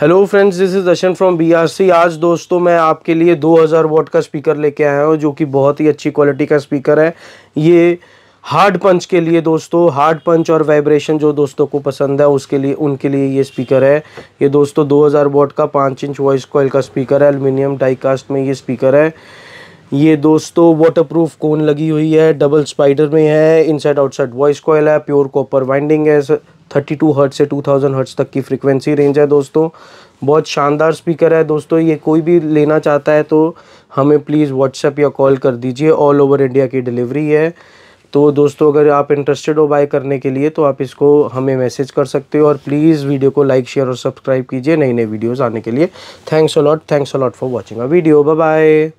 hello friends this is Darshan from BRC आज दोस्तों मैं आपके लिए 2000 वॉट का स्पीकर लेके आया हूँ जो कि बहुत ही अच्छी क्वालिटी का स्पीकर है ये हार्ड पंच के लिए दोस्तों हार्ड पंच और वाइब्रेशन जो दोस्तों को पसंद है उसके लिए उनके लिए ये स्पीकर है ये दोस्तों 2000 वॉट का पाँच इंच वॉइस कॉयल का स्पीकर है एलमिनियम डाईकास्ट में ये स्पीकर है ये दोस्तों वाटरप्रूफ कोन लगी हुई है डबल स्पाइडर में है इनसाइड आउटसाइड वॉइस कॉयल है प्योर कॉपर वाइंडिंग है 32 हर्ट से 2000 हर्ट्स तक की फ्रिक्वेंसी रेंज है दोस्तों बहुत शानदार स्पीकर है दोस्तों ये कोई भी लेना चाहता है तो हमें प्लीज़ व्हाट्सएप या कॉल कर दीजिए ऑल ओवर इंडिया की डिलीवरी है तो दोस्तों अगर आप इंटरेस्टेड हो बाय करने के लिए तो आप इसको हमें मैसेज कर सकते हो और प्लीज़ वीडियो को लाइक शेयर और सब्सक्राइब कीजिए नई नई वीडियोज़ आने के लिए thanks a lot thanks a lot for watching a video bye